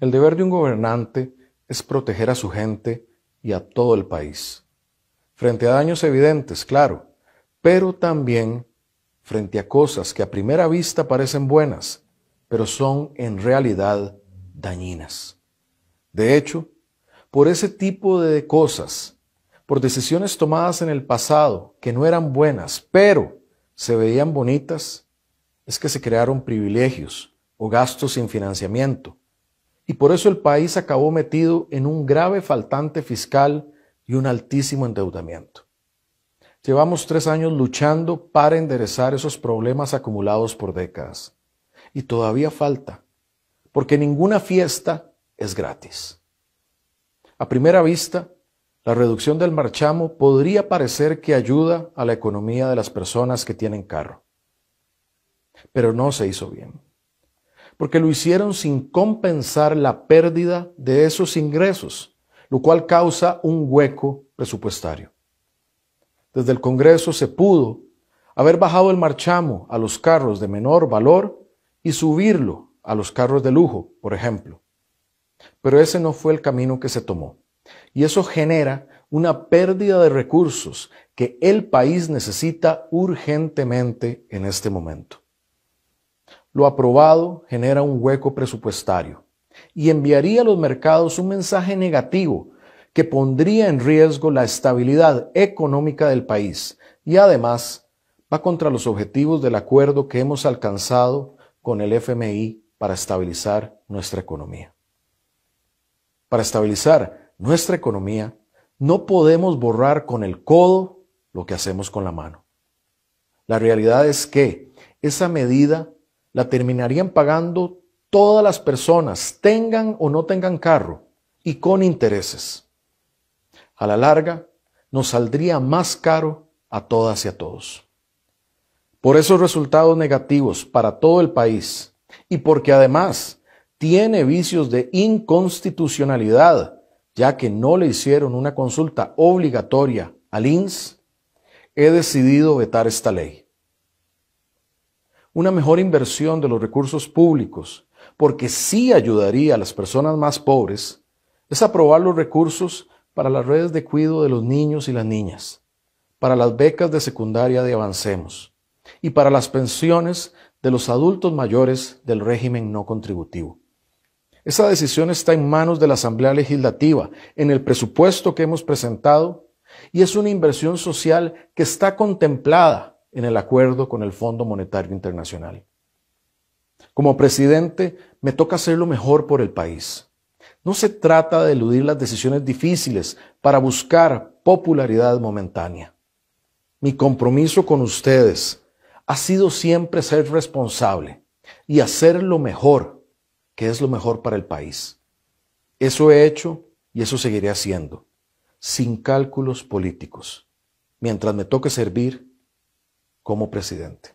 El deber de un gobernante es proteger a su gente y a todo el país, frente a daños evidentes, claro, pero también frente a cosas que a primera vista parecen buenas, pero son en realidad dañinas. De hecho, por ese tipo de cosas, por decisiones tomadas en el pasado que no eran buenas, pero se veían bonitas, es que se crearon privilegios o gastos sin financiamiento, y por eso el país acabó metido en un grave faltante fiscal y un altísimo endeudamiento. Llevamos tres años luchando para enderezar esos problemas acumulados por décadas. Y todavía falta, porque ninguna fiesta es gratis. A primera vista, la reducción del marchamo podría parecer que ayuda a la economía de las personas que tienen carro. Pero no se hizo bien porque lo hicieron sin compensar la pérdida de esos ingresos, lo cual causa un hueco presupuestario. Desde el Congreso se pudo haber bajado el marchamo a los carros de menor valor y subirlo a los carros de lujo, por ejemplo. Pero ese no fue el camino que se tomó. Y eso genera una pérdida de recursos que el país necesita urgentemente en este momento. Lo aprobado genera un hueco presupuestario y enviaría a los mercados un mensaje negativo que pondría en riesgo la estabilidad económica del país y además va contra los objetivos del acuerdo que hemos alcanzado con el FMI para estabilizar nuestra economía. Para estabilizar nuestra economía, no podemos borrar con el codo lo que hacemos con la mano. La realidad es que esa medida la terminarían pagando todas las personas, tengan o no tengan carro, y con intereses. A la larga, nos saldría más caro a todas y a todos. Por esos resultados negativos para todo el país, y porque además tiene vicios de inconstitucionalidad, ya que no le hicieron una consulta obligatoria al INS, he decidido vetar esta ley una mejor inversión de los recursos públicos, porque sí ayudaría a las personas más pobres, es aprobar los recursos para las redes de cuidado de los niños y las niñas, para las becas de secundaria de Avancemos y para las pensiones de los adultos mayores del régimen no contributivo. Esa decisión está en manos de la Asamblea Legislativa, en el presupuesto que hemos presentado, y es una inversión social que está contemplada en el acuerdo con el Fondo Monetario Internacional. Como presidente, me toca hacer lo mejor por el país. No se trata de eludir las decisiones difíciles para buscar popularidad momentánea. Mi compromiso con ustedes ha sido siempre ser responsable y hacer lo mejor, que es lo mejor para el país. Eso he hecho y eso seguiré haciendo, sin cálculos políticos, mientras me toque servir como presidente